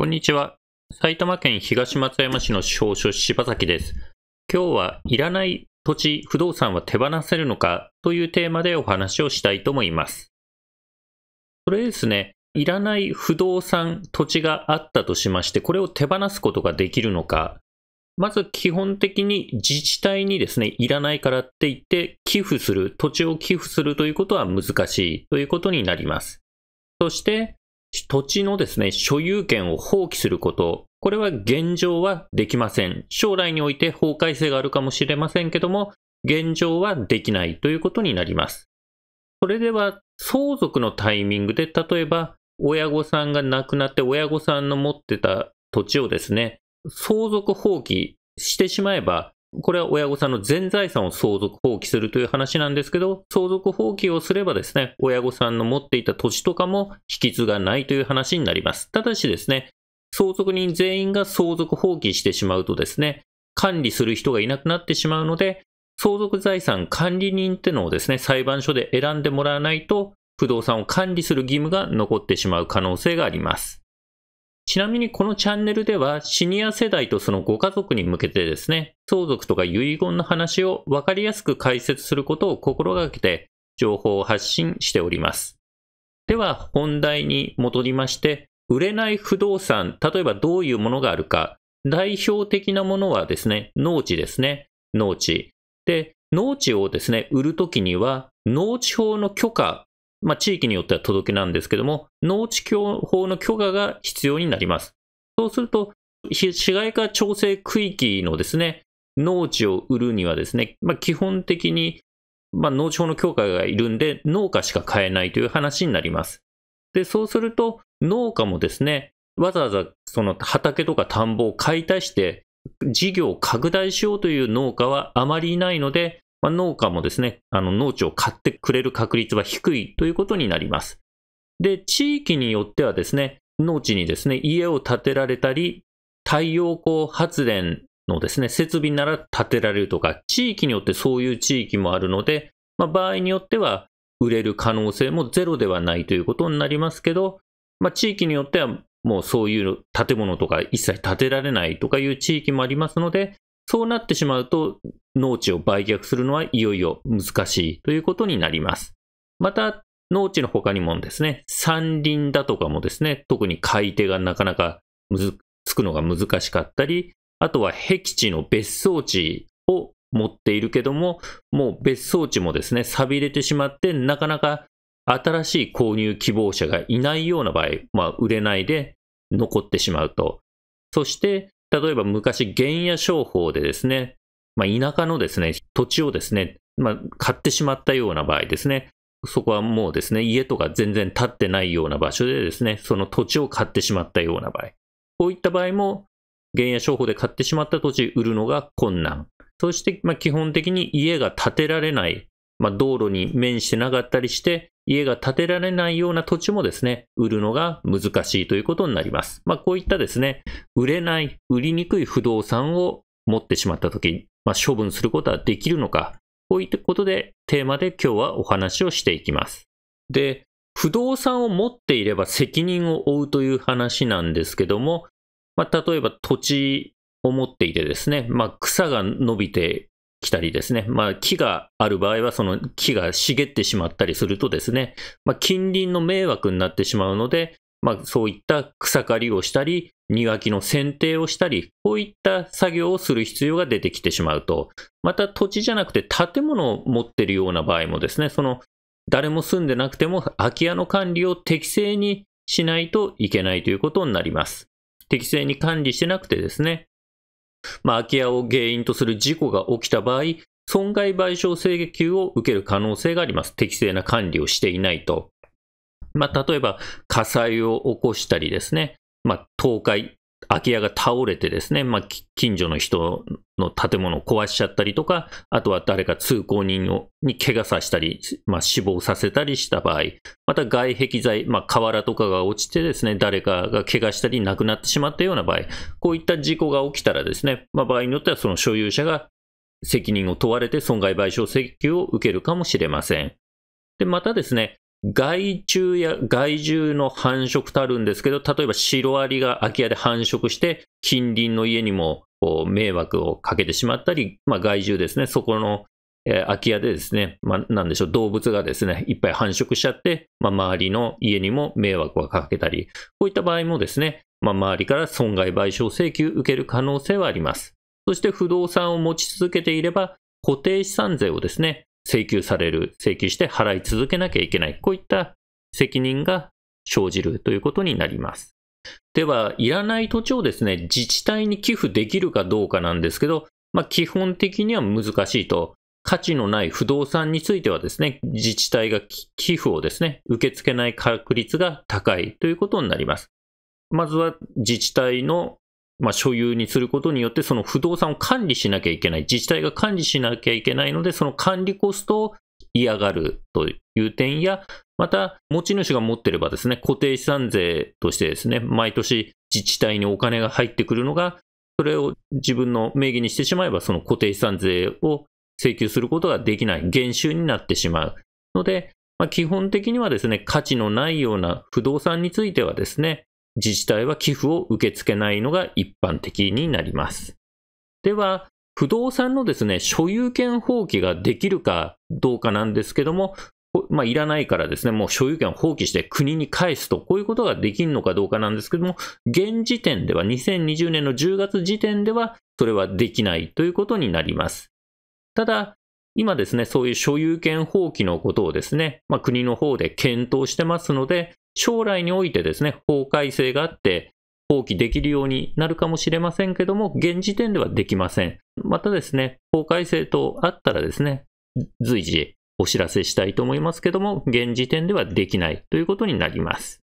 こんにちは。埼玉県東松山市の司法書柴崎です。今日はいらない土地、不動産は手放せるのかというテーマでお話をしたいと思います。それですね、いらない不動産、土地があったとしまして、これを手放すことができるのか。まず基本的に自治体にですね、いらないからって言って寄付する、土地を寄付するということは難しいということになります。そして、土地のですね、所有権を放棄すること、これは現状はできません。将来において法改正があるかもしれませんけども、現状はできないということになります。それでは、相続のタイミングで、例えば、親御さんが亡くなって親御さんの持ってた土地をですね、相続放棄してしまえば、これは親御さんの全財産を相続放棄するという話なんですけど、相続放棄をすればですね、親御さんの持っていた土地とかも引き継がないという話になります。ただしですね、相続人全員が相続放棄してしまうとですね、管理する人がいなくなってしまうので、相続財産管理人ってのをですね、裁判所で選んでもらわないと、不動産を管理する義務が残ってしまう可能性があります。ちなみにこのチャンネルではシニア世代とそのご家族に向けてですね、相続とか遺言の話をわかりやすく解説することを心がけて情報を発信しております。では本題に戻りまして、売れない不動産、例えばどういうものがあるか、代表的なものはですね、農地ですね。農地。で、農地をですね、売るときには、農地法の許可まあ、地域によっては届けなんですけども、農地法の許可が必要になります。そうすると、市街化調整区域のですね、農地を売るにはですね、まあ、基本的に、まあ、農地法の許可がいるんで、農家しか買えないという話になります。で、そうすると、農家もですね、わざわざその畑とか田んぼを買い足して、事業を拡大しようという農家はあまりいないので、まあ、農家もですね、あの農地を買ってくれる確率は低いということになります。で、地域によってはですね、農地にですね、家を建てられたり、太陽光発電のですね、設備なら建てられるとか、地域によってそういう地域もあるので、まあ、場合によっては売れる可能性もゼロではないということになりますけど、まあ、地域によってはもうそういう建物とか一切建てられないとかいう地域もありますので、そうなってしまうと、農地を売却するのはいよいよ難しいということになります。また、農地の他にもですね、山林だとかもですね、特に買い手がなかなかつくのが難しかったり、あとは僻地の別荘地を持っているけども、もう別荘地もですね、錆びれてしまって、なかなか新しい購入希望者がいないような場合、まあ、売れないで残ってしまうと。そして、例えば昔、原野商法でですね、まあ、田舎のですね、土地をですね、まあ、買ってしまったような場合ですね、そこはもうですね、家とか全然建ってないような場所でですね、その土地を買ってしまったような場合。こういった場合も、原野商法で買ってしまった土地売るのが困難。そして、ま基本的に家が建てられない、まあ、道路に面してなかったりして、家が建てられないような土地もですね、売るのが難しいということになります。まあ、こういったですね、売れない、売りにくい不動産を持ってしまったとき、まあ、処分することはできるのか、こういったことでテーマで今日はお話をしていきます。で、不動産を持っていれば責任を負うという話なんですけども、まあ、例えば土地を持っていてですね、まあ、草が伸びて来たりですね、まあ、木がある場合は、その木が茂ってしまったりするとですね、まあ、近隣の迷惑になってしまうので、まあ、そういった草刈りをしたり、庭木の剪定をしたり、こういった作業をする必要が出てきてしまうと、また土地じゃなくて建物を持っているような場合もですね、その誰も住んでなくても空き家の管理を適正にしないといけないということになります。適正に管理してなくてですね、まあ、空き家を原因とする事故が起きた場合、損害賠償請求を受ける可能性があります。適正な管理をしていないと。まあ、例えば火災を起こしたりですね、まあ、倒壊空き家が倒れてですね、まあ、近所の人の建物を壊しちゃったりとか、あとは誰か通行人をに怪我させたり、まあ、死亡させたりした場合、また外壁材、まあ、瓦とかが落ちてですね、誰かが怪我したり亡くなってしまったような場合、こういった事故が起きたらですね、まあ、場合によってはその所有者が責任を問われて損害賠償請求を受けるかもしれません。で、またですね、害虫や害獣の繁殖たるんですけど、例えばシロアリが空き家で繁殖して、近隣の家にも迷惑をかけてしまったり、まあ、害獣ですね、そこの、空き家でですね、まあ、なんでしょう、動物がですね、いっぱい繁殖しちゃって、まあ、周りの家にも迷惑をかけたり、こういった場合もですね、まあ、周りから損害賠償請求受ける可能性はあります。そして不動産を持ち続けていれば、固定資産税をですね、請求される、請求して払い続けなきゃいけない、こういった責任が生じるということになります。では、いらない土地をですね、自治体に寄付できるかどうかなんですけど、まあ、基本的には難しいと。価値のない不動産についてはですね、自治体が寄付をですね、受け付けない確率が高いということになります。まずは自治体のまあ、所有にすることによって、その不動産を管理しなきゃいけない。自治体が管理しなきゃいけないので、その管理コストを嫌がるという点や、また、持ち主が持ってればですね、固定資産税としてですね、毎年自治体にお金が入ってくるのが、それを自分の名義にしてしまえば、その固定資産税を請求することができない、減収になってしまう。ので、まあ、基本的にはですね、価値のないような不動産についてはですね、自治体は寄付を受け付けないのが一般的になります。では、不動産のですね、所有権放棄ができるかどうかなんですけども、まあ、いらないからですね、もう所有権を放棄して国に返すと、こういうことができるのかどうかなんですけども、現時点では、2020年の10月時点では、それはできないということになります。ただ、今ですね、そういう所有権放棄のことをですね、まあ、国の方で検討してますので、将来においてですね、法改正があって、放棄できるようになるかもしれませんけども、現時点ではできません。またですね、法改正とあったらですね、随時お知らせしたいと思いますけども、現時点ではできないということになります。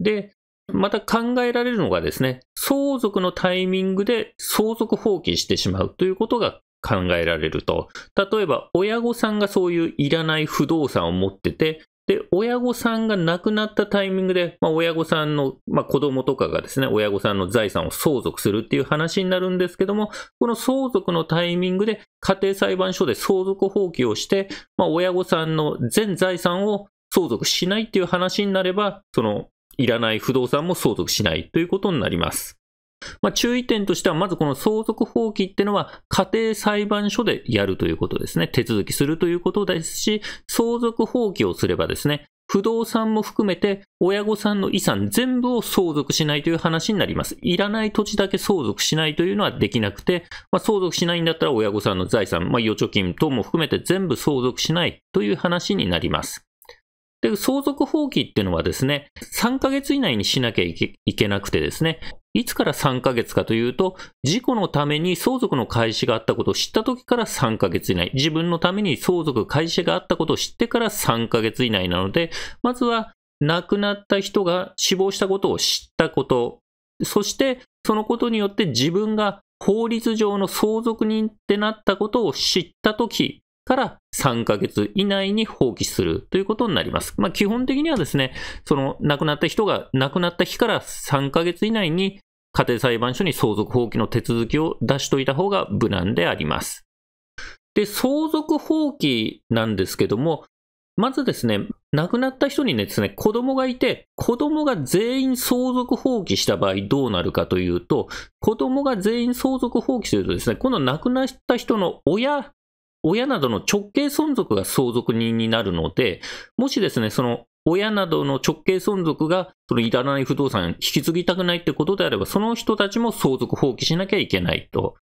で、また考えられるのがですね、相続のタイミングで相続放棄してしまうということが考えられると。例えば、親御さんがそういういらない不動産を持ってて、で、親御さんが亡くなったタイミングで、まあ、親御さんの、まあ、子供とかがですね、親御さんの財産を相続するっていう話になるんですけども、この相続のタイミングで家庭裁判所で相続放棄をして、まあ、親御さんの全財産を相続しないっていう話になれば、その、いらない不動産も相続しないということになります。まあ、注意点としては、まずこの相続放棄っていうのは、家庭裁判所でやるということですね。手続きするということですし、相続放棄をすればですね、不動産も含めて親御さんの遺産全部を相続しないという話になります。いらない土地だけ相続しないというのはできなくて、まあ、相続しないんだったら親御さんの財産、まあ、預貯金等も含めて全部相続しないという話になります。で、相続放棄っていうのはですね、3ヶ月以内にしなきゃいけなくてですね、いつから3ヶ月かというと、事故のために相続の開始があったことを知った時から3ヶ月以内、自分のために相続開始があったことを知ってから3ヶ月以内なので、まずは亡くなった人が死亡したことを知ったこと、そしてそのことによって自分が法律上の相続人ってなったことを知った時から3ヶ月以内に放棄するということになります。まあ、基本的にはですね、その亡くなった人が亡くなった日から3ヶ月以内に家庭裁判所に相続放棄の手続きを出しといた方が無難であります。で、相続放棄なんですけども、まずですね、亡くなった人にですね、子供がいて、子供が全員相続放棄した場合どうなるかというと、子供が全員相続放棄するとですね、今度亡くなった人の親、親などの直系存続が相続人になるので、もしですね、その親などの直系存続が、そのいらない不動産を引き継ぎたくないってことであれば、その人たちも相続放棄しなきゃいけないと。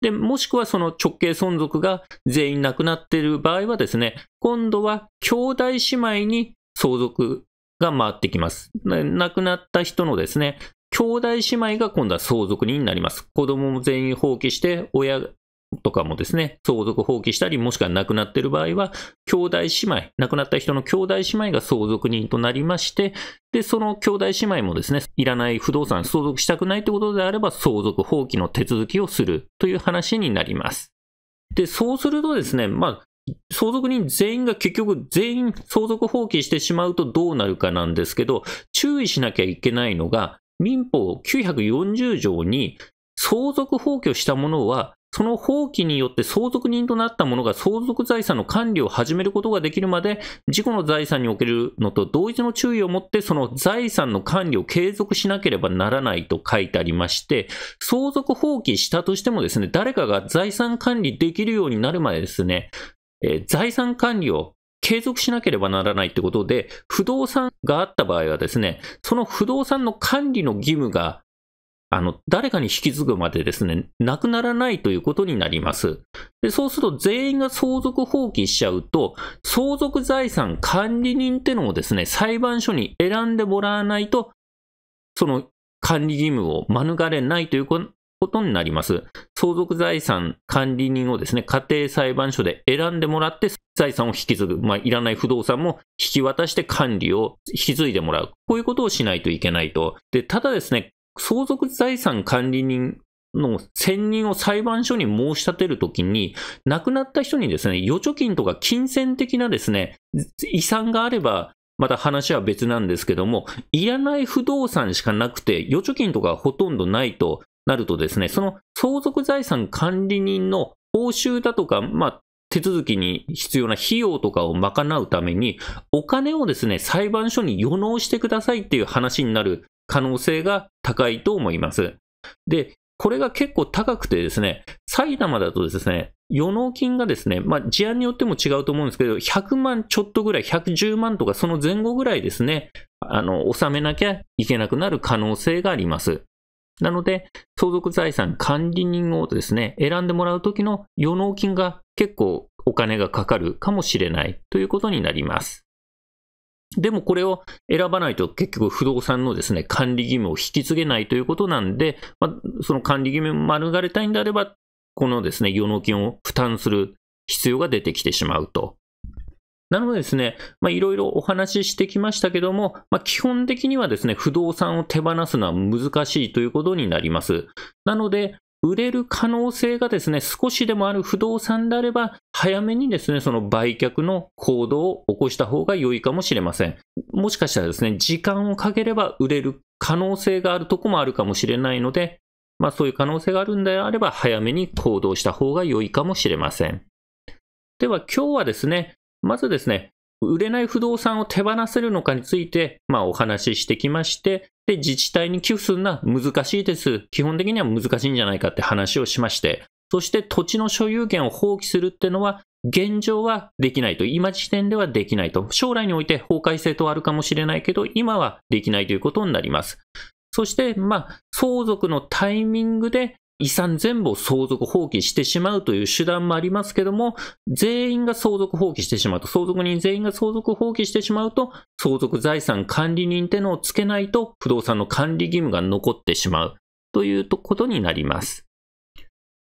で、もしくはその直系存続が全員亡くなっている場合はですね、今度は兄弟姉妹に相続が回ってきます。亡くなった人のですね、兄弟姉妹が今度は相続人になります。子供も全員放棄して、親とかもですね、相続放棄したり、もしくは亡くなっている場合は、兄弟姉妹、亡くなった人の兄弟姉妹が相続人となりまして、で、その兄弟姉妹もですね、いらない不動産相続したくないということであれば、相続放棄の手続きをするという話になります。で、そうするとですね、まあ、相続人全員が結局全員相続放棄してしまうとどうなるかなんですけど、注意しなきゃいけないのが、民法940条に相続放棄をしたものはその放棄によって相続人となった者が相続財産の管理を始めることができるまで、事故の財産におけるのと同一の注意を持って、その財産の管理を継続しなければならないと書いてありまして、相続放棄したとしてもですね、誰かが財産管理できるようになるまでですね、えー、財産管理を継続しなければならないってことで、不動産があった場合はですね、その不動産の管理の義務があの、誰かに引き継ぐまでですね、なくならないということになります。で、そうすると全員が相続放棄しちゃうと、相続財産管理人ってのをですね、裁判所に選んでもらわないと、その管理義務を免れないということになります。相続財産管理人をですね、家庭裁判所で選んでもらって、財産を引き継ぐ。まあ、いらない不動産も引き渡して管理を引き継いでもらう。こういうことをしないといけないと。で、ただですね、相続財産管理人の選任を裁判所に申し立てるときに、亡くなった人にですね、預貯金とか金銭的なですね、遺産があれば、また話は別なんですけども、いらない不動産しかなくて、預貯金とかほとんどないとなるとですね、その相続財産管理人の報酬だとか、まあ、手続きに必要な費用とかを賄うために、お金をですね、裁判所に予納してくださいっていう話になる可能性が高いと思います。で、これが結構高くてですね、埼玉だとですね、予納金がですね、まあ、事案によっても違うと思うんですけど、100万ちょっとぐらい、110万とかその前後ぐらいですね、あの、納めなきゃいけなくなる可能性があります。なので、相続財産管理人をですね、選んでもらうときの予納金が結構お金がかかるかもしれないということになります。でもこれを選ばないと結局不動産のですね、管理義務を引き継げないということなんで、まあ、その管理義務を免れたいんであれば、このですね、余納金を負担する必要が出てきてしまうと。なのでですね、いろいろお話ししてきましたけども、まあ、基本的にはですね、不動産を手放すのは難しいということになります。なので、売れる可能性がですね、少しでもある不動産であれば、早めにですね、その売却の行動を起こした方が良いかもしれません。もしかしたらですね、時間をかければ売れる可能性があるとこもあるかもしれないので、まあそういう可能性があるんであれば、早めに行動した方が良いかもしれません。では今日はですね、まずですね、売れない不動産を手放せるのかについて、まあお話ししてきまして、で、自治体に寄付するのは難しいです。基本的には難しいんじゃないかって話をしまして、そして土地の所有権を放棄するってのは、現状はできないと。今時点ではできないと。将来において法改正とあるかもしれないけど、今はできないということになります。そして、まあ、相続のタイミングで遺産全部を相続放棄してしまうという手段もありますけども、全員が相続放棄してしまうと、相続人全員が相続放棄してしまうと、相続財産管理人ってのをつけないと、不動産の管理義務が残ってしまうということになります。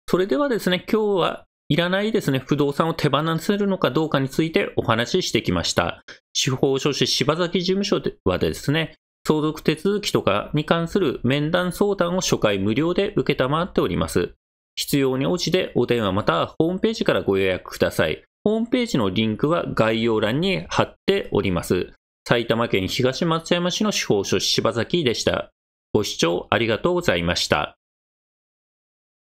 それではですね、今日はいらないですね、不動産を手放せるのかどうかについてお話ししてきました。司法書士柴崎事務所ではですね、相続手続きとかに関する面談相談を初回無料で受けたまっております。必要に応じてお電話またはホームページからご予約ください。ホームページのリンクは概要欄に貼っております。埼玉県東松山市の司法書士柴崎でした。ご視聴ありがとうございました。